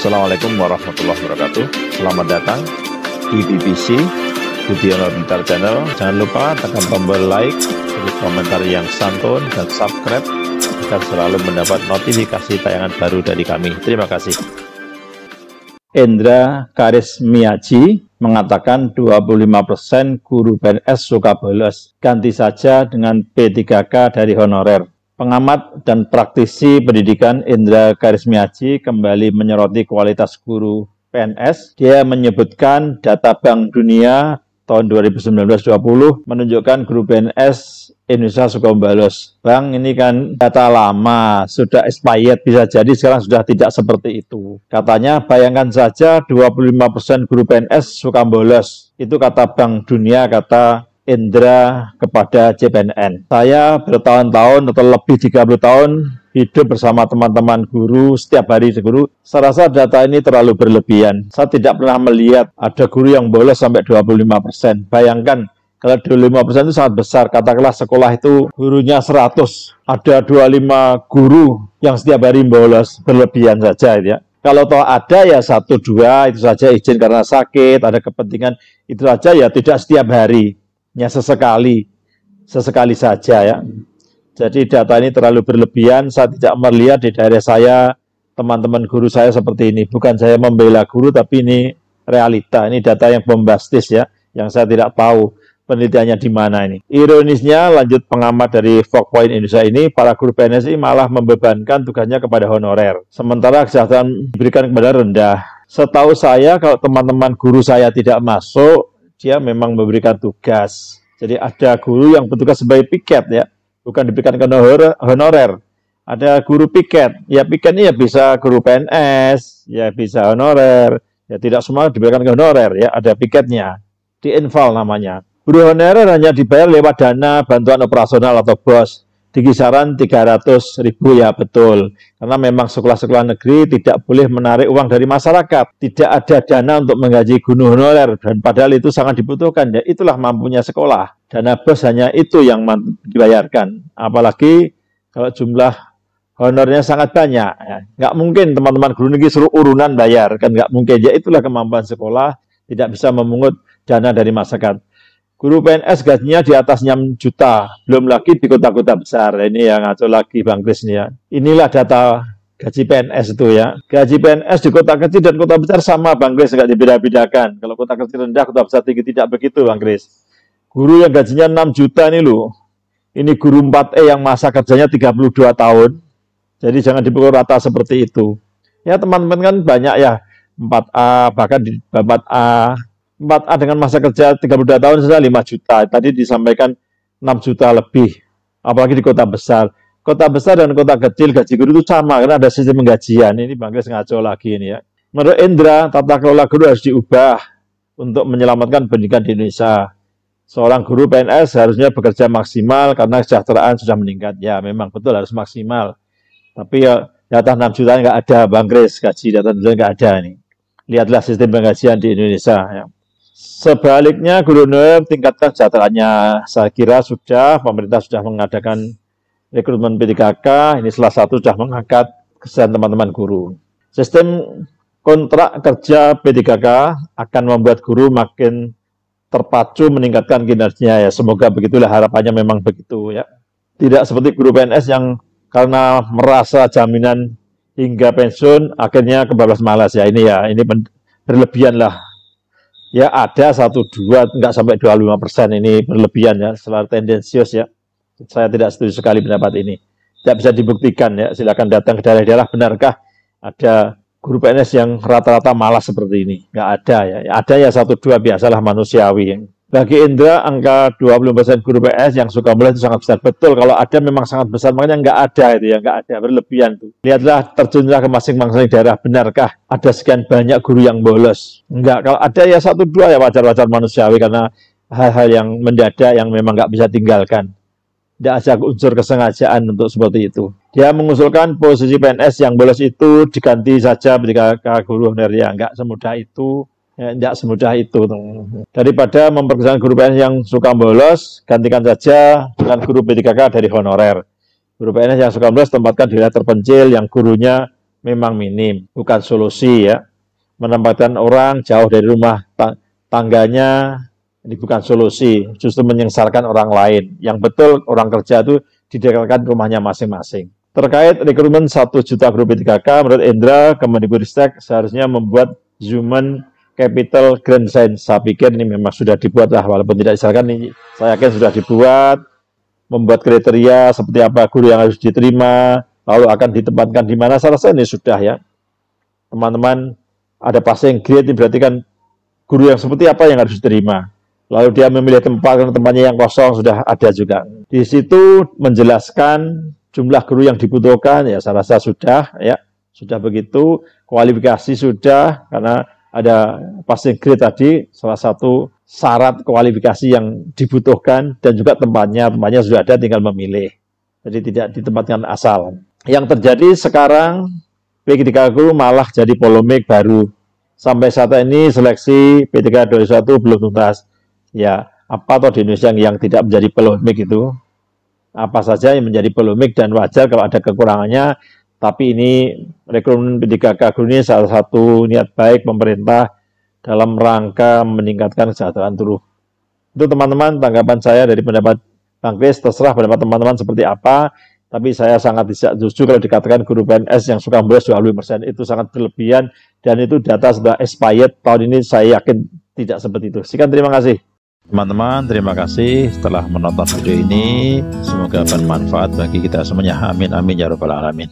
Assalamualaikum warahmatullahi wabarakatuh. Selamat datang di BBC Budiono Bintar Channel. Jangan lupa tekan tombol like, tulis komentar yang santun, dan subscribe agar selalu mendapat notifikasi tayangan baru dari kami. Terima kasih. Endra Karis Miyaji mengatakan 25% guru PNS suka bolos ganti saja dengan P3K dari honorer. Pengamat dan praktisi pendidikan Indra Karismiaji kembali menyoroti kualitas guru PNS. Dia menyebutkan data Bank Dunia tahun 2019-20 menunjukkan guru PNS Indonesia suka membalas. Bang, ini kan data lama, sudah expired, bisa jadi sekarang sudah tidak seperti itu. Katanya, bayangkan saja 25% guru PNS suka membalas. Itu kata Bank Dunia, kata Indra kepada CPNN. Saya bertahun-tahun atau lebih 30 tahun hidup bersama teman-teman guru setiap hari guru. Saya rasa data ini terlalu berlebihan. Saya tidak pernah melihat ada guru yang bolos sampai 25%. Bayangkan kalau 25% itu sangat besar. Katakanlah sekolah itu gurunya 100, ada 25 guru yang setiap hari bolos berlebihan saja ya. Kalau toh ada ya satu dua itu saja izin karena sakit, ada kepentingan itu saja ya tidak setiap hari hanya sesekali, sesekali saja ya. Jadi data ini terlalu berlebihan, saya tidak melihat di daerah saya teman-teman guru saya seperti ini. Bukan saya membela guru, tapi ini realita, ini data yang bombastis ya, yang saya tidak tahu penelitiannya di mana ini. Ironisnya, lanjut pengamat dari Fogpoint Indonesia ini, para guru PNSI malah membebankan tugasnya kepada honorer. Sementara kesehatan diberikan kepada rendah. Setahu saya, kalau teman-teman guru saya tidak masuk, dia memang memberikan tugas. Jadi ada guru yang bertugas sebagai piket ya, bukan diberikan ke honorer. Ada guru piket, ya piket ini ya bisa guru PNS, ya bisa honorer, ya tidak semua diberikan ke honorer ya, ada piketnya. Di inval namanya. Guru honorer hanya dibayar lewat dana bantuan operasional atau BOS di kisaran 300 ribu ya betul. Karena memang sekolah-sekolah negeri tidak boleh menarik uang dari masyarakat. Tidak ada dana untuk menggaji guru honorer dan padahal itu sangat dibutuhkan. Ya itulah mampunya sekolah. Dana bos hanya itu yang dibayarkan. Apalagi kalau jumlah honornya sangat banyak. Ya. Nggak mungkin teman-teman guru negeri suruh urunan bayar. Kan nggak mungkin. Ya itulah kemampuan sekolah tidak bisa memungut dana dari masyarakat. Guru PNS gajinya di atas 6 juta, belum lagi di kota-kota besar. Ini yang ngaco lagi Bang Kris ini ya. Inilah data gaji PNS itu ya. Gaji PNS di kota kecil dan kota besar sama Bang Kris, nggak dibeda-bedakan. Kalau kota kecil rendah, kota besar tinggi tidak begitu Bang Kris. Guru yang gajinya 6 juta ini loh. Ini guru 4E yang masa kerjanya 32 tahun. Jadi jangan dipukul rata seperti itu. Ya teman-teman kan banyak ya 4A bahkan di 4A 4A ah, dengan masa kerja 32 tahun sudah 5 juta. Tadi disampaikan 6 juta lebih. Apalagi di kota besar. Kota besar dan kota kecil gaji guru itu sama karena ada sistem penggajian. Ini bangga ngaco lagi ini ya. Menurut Indra, tata kelola guru harus diubah untuk menyelamatkan pendidikan di Indonesia. Seorang guru PNS harusnya bekerja maksimal karena kesejahteraan sudah meningkat. Ya, memang betul harus maksimal. Tapi ya data 6 juta nggak ada, Bang Kris, gaji data 6 juta nggak ada ini. Lihatlah sistem penggajian di Indonesia. Ya. Sebaliknya guru gubernur tingkatkan kesejahteraannya. Saya kira sudah pemerintah sudah mengadakan rekrutmen P3K, ini salah satu sudah mengangkat kesan teman-teman guru. Sistem kontrak kerja P3K akan membuat guru makin terpacu meningkatkan kinerjanya ya. Semoga begitulah harapannya memang begitu ya. Tidak seperti guru PNS yang karena merasa jaminan hingga pensiun akhirnya kebablas malas ya ini ya ini berlebihan lah ya ada satu dua nggak sampai 25 persen ini berlebihan ya selalu tendensius ya saya tidak setuju sekali pendapat ini tidak bisa dibuktikan ya silakan datang ke daerah-daerah benarkah ada guru PNS yang rata-rata malas seperti ini nggak ada ya ada ya satu dua biasalah manusiawi yang bagi Indra angka 20% guru PS yang suka mulai itu sangat besar. Betul kalau ada memang sangat besar makanya nggak ada itu ya nggak ada berlebihan tuh. Lihatlah terjunlah ke masing-masing daerah benarkah ada sekian banyak guru yang bolos? Enggak kalau ada ya satu dua ya wajar-wajar manusiawi karena hal-hal yang mendadak yang memang nggak bisa tinggalkan. Tidak ada unsur kesengajaan untuk seperti itu. Dia mengusulkan posisi PNS yang bolos itu diganti saja ketika guru honorer ya nggak semudah itu Ya, tidak semudah itu. Daripada memperkerjakan guru PNS yang suka bolos, gantikan saja dengan guru P3K dari honorer. Guru PNS yang suka bolos tempatkan di daerah terpencil yang gurunya memang minim, bukan solusi ya. Menempatkan orang jauh dari rumah tangganya ini bukan solusi, justru menyengsarkan orang lain. Yang betul orang kerja itu didekatkan rumahnya masing-masing. Terkait rekrutmen 1 juta guru P3K, menurut Indra, Kemendikbudristek seharusnya membuat human Capital Grand Science. Saya pikir ini memang sudah dibuat lah, walaupun tidak disarankan ini saya yakin sudah dibuat, membuat kriteria seperti apa guru yang harus diterima, lalu akan ditempatkan di mana. Saya rasa ini sudah ya. Teman-teman, ada passing grade berarti kan guru yang seperti apa yang harus diterima. Lalu dia memilih tempat karena tempatnya yang kosong sudah ada juga. Di situ menjelaskan jumlah guru yang dibutuhkan ya saya rasa sudah ya sudah begitu kualifikasi sudah karena ada passing grade tadi salah satu syarat kualifikasi yang dibutuhkan dan juga tempatnya tempatnya sudah ada tinggal memilih jadi tidak ditempatkan asal yang terjadi sekarang p 3 k malah jadi polemik baru sampai saat ini seleksi P3 21 belum tuntas ya apa atau di Indonesia yang tidak menjadi polemik itu apa saja yang menjadi polemik dan wajar kalau ada kekurangannya tapi ini rekrutmen P3K Guru ini salah satu niat baik pemerintah dalam rangka meningkatkan kesejahteraan buruh. Itu teman-teman tanggapan saya dari pendapat Bang Kris, terserah pendapat teman-teman seperti apa, tapi saya sangat tidak setuju kalau dikatakan guru PNS yang suka membelas 25 persen itu sangat berlebihan dan itu data sudah expired tahun ini saya yakin tidak seperti itu. Sekian terima kasih. Teman-teman, terima kasih telah menonton video ini. Semoga bermanfaat bagi kita semuanya. Amin, amin, ya rabbal alamin.